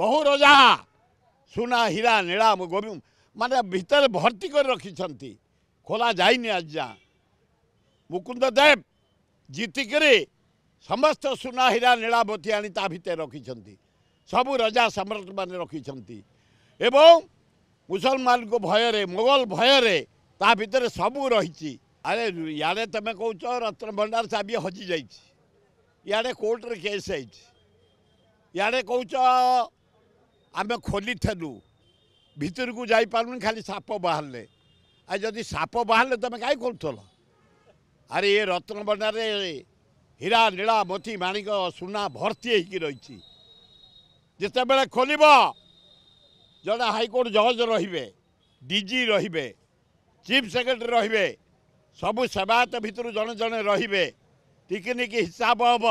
ବହୁ ରଜା ସୁନା ହୀରା ନୀଳା ଗୋବି ମାନେ ଭିତରେ ଭର୍ତ୍ତି କରି ରଖିଛନ୍ତି ଖୋଲା ଯାଇନି ଆଜ୍ଞା ମୁକୁନ୍ଦ ଦେବ ଜିତିକରି ସମସ୍ତ ସୁନା ହୀରା ନୀଳାବତୀ ଆଣି ତା ଭିତରେ ରଖିଛନ୍ତି ସବୁ ରଜା ସମ୍ରାଟମାନେ ରଖିଛନ୍ତି ଏବଂ ମୁସଲମାନଙ୍କ ଭୟରେ ମୋଗଲ ଭୟରେ ତା ଭିତରେ ସବୁ ରହିଛି ଆରେ ଇଆଡ଼େ ତୁମେ କହୁଛ ରତ୍ନଭଣ୍ଡାର ଚାବି ହଜିଯାଇଛି ଇଆଡ଼େ କୋର୍ଟରେ କେସ୍ ହେଇଛି ଇଆଡ଼େ କହୁଛ ଆମେ ଖୋଲିଥିଲୁ ଭିତରକୁ ଯାଇପାରୁନି ଖାଲି ସାପ ବାହାରିଲେ ଆଉ ଯଦି ସାପ ବାହାରିଲେ ତୁମେ କାହିଁ କରୁଥିଲ ଆରେ ଏ ରତ୍ନଭଣ୍ଡାରରେ ହୀରା ନୀଳା ମୋତି ମାଣିକ ସୁନା ଭର୍ତ୍ତି ହେଇକି ରହିଛି ଯେତେବେଳେ ଖୋଲିବ ଜଣେ ହାଇକୋର୍ଟ ଜଜ୍ ରହିବେ ଡି ଜି ରହିବେ ଚିଫ୍ ସେକ୍ରେଟାରୀ ରହିବେ ସବୁ ସେବାୟତ ଭିତରୁ ଜଣେ ଜଣେ ରହିବେ ଟିକିନିକି ହିସାବ ହେବ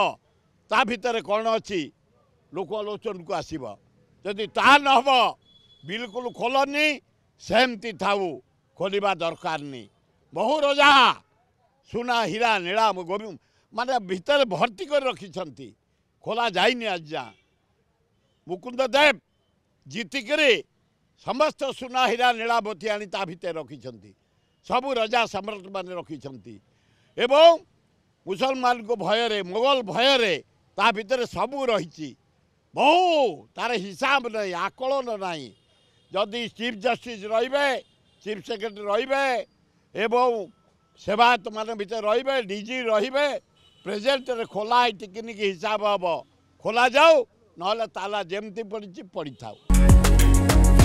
ତା ଭିତରେ କ'ଣ ଅଛି ଲୋକ ଆଲୋଚନକୁ ଆସିବ ଯଦି ତାହା ନହେବ ବିଲକୁଲ ଖୋଲନି ସେମିତି ଥାଉ ଖୋଲିବା ଦରକାର ନି ବହୁ ରଜା ସୁନା ହୀରା ନୀଳା ମାନେ ଭିତରେ ଭର୍ତ୍ତି କରି ରଖିଛନ୍ତି ଖୋଲା ଯାଇନି ଆଜ୍ଞା ମୁକୁନ୍ଦ ଦେବ ଜିତିକରି ସମସ୍ତ ସୁନା ହୀରା ନୀଳାବତୀ ଆଣି ତା ଭିତରେ ରଖିଛନ୍ତି ସବୁ ରଜା ସମ୍ରାଟମାନେ ରଖିଛନ୍ତି ଏବଂ ମୁସଲମାନଙ୍କ ଭୟରେ ମୋଗଲ ଭୟରେ ତା ଭିତରେ ସବୁ ରହିଛି ବହୁ ତାର ହିସାବ ନାହିଁ ଆକଳନ ନାହିଁ ଯଦି ଚିଫ୍ ଜଷ୍ଟିସ୍ ରହିବେ ଚିଫ୍ ସେକ୍ରେଟାରୀ ରହିବେ ଏବଂ ସେବାୟତମାନେ ଭିତରେ ରହିବେ ଡିଜି ରହିବେ ପ୍ରେଜେଣ୍ଟରେ ଖୋଲା ହେଇ ଟିକିନିକି ହିସାବ ହେବ ଖୋଲାଯାଉ ନହେଲେ ତାଲା ଯେମିତି ପଡ଼ିଛି ପଡ଼ିଥାଉ